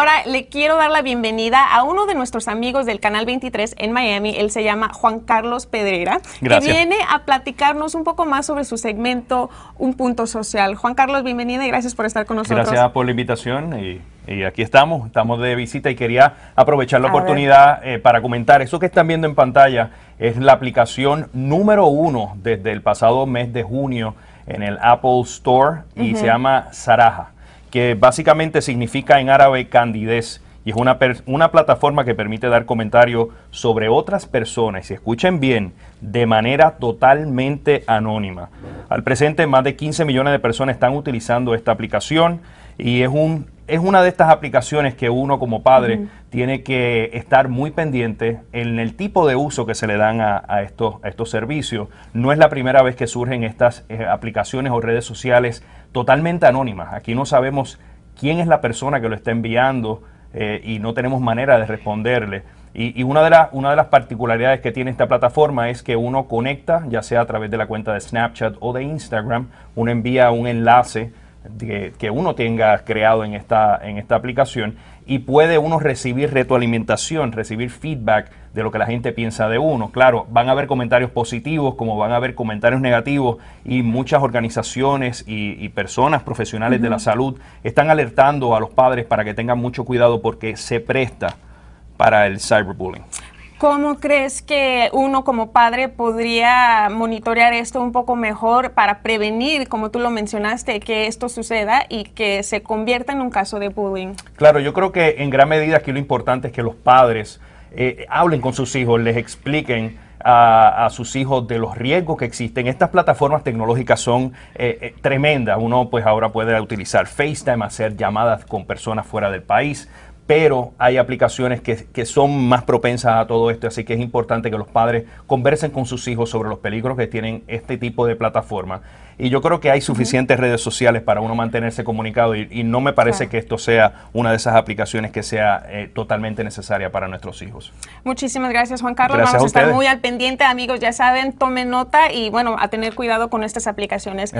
Ahora le quiero dar la bienvenida a uno de nuestros amigos del Canal 23 en Miami. Él se llama Juan Carlos Pedrera, que viene a platicarnos un poco más sobre su segmento Un Punto Social. Juan Carlos, bienvenida y gracias por estar con nosotros. Gracias por la invitación y, aquí estamos, estamos de visita y quería aprovechar la oportunidad eh, para comentar. Eso que están viendo en pantalla es la aplicación número uno desde el pasado mes de junio en el Apple Store y se llama Saraja que básicamente significa en árabe candidez y es una, una plataforma que permite dar comentarios sobre otras personas, y escuchen bien, de manera totalmente anónima. Al presente, más de 15 millones de personas están utilizando esta aplicación y es un es una de estas aplicaciones que uno como padre tiene que estar muy pendiente en el tipo de uso que se le dan a, estos, servicios. No es la primera vez que surgen estas eh, aplicaciones o redes sociales totalmente anónimas. Aquí no sabemos quién es la persona que lo está enviando eh, y no tenemos manera de responderle. Y, una de las particularidades que tiene esta plataforma es que uno conecta, ya sea a través de la cuenta de Snapchat o de Instagram, uno envía un enlace que, uno tenga creado en esta, en esta aplicación y puede uno recibir retroalimentación, recibir feedback de lo que la gente piensa de uno. Claro, van a haber comentarios positivos como van a haber comentarios negativos y muchas organizaciones y, personas profesionales de la salud están alertando a los padres para que tengan mucho cuidado porque se presta para el cyberbullying. ¿Cómo crees que uno como padre podría monitorear esto un poco mejor para prevenir, como tú lo mencionaste, que esto suceda y que se convierta en un caso de bullying? Claro, yo creo que en gran medida aquí lo importante es que los padres eh, hablen con sus hijos, les expliquen. A, sus hijos de los riesgos que existen. Estas plataformas tecnológicas son eh, eh, tremendas. Uno pues ahora puede utilizar FaceTime, hacer llamadas con personas fuera del país, pero hay aplicaciones que, son más propensas a todo esto, así que es importante que los padres conversen con sus hijos sobre los peligros que tienen este tipo de plataforma. Y yo creo que hay suficientes redes sociales para uno mantenerse comunicado y, no me parece que esto sea una de esas aplicaciones que sea eh, totalmente necesaria para nuestros hijos. Muchísimas gracias Juan Carlos, vamos a, estar muy al pendiente amigos, ya saben, tomen nota y bueno, a tener cuidado con estas aplicaciones.